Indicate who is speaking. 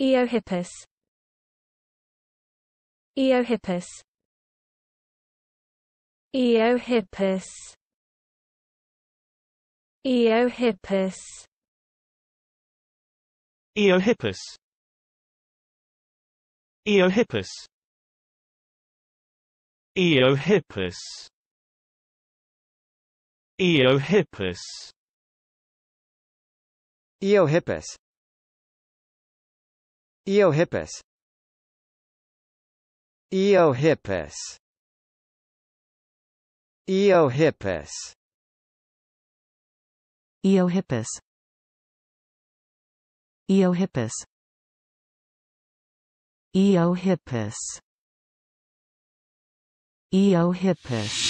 Speaker 1: Eohippus Eohippus Eohippus Eohippus Eohippus Eohippus Eohippus Eohippus Eohippus Eohippus Eohippus Eohippus Eohippus Eohippus Eohippus Eohippus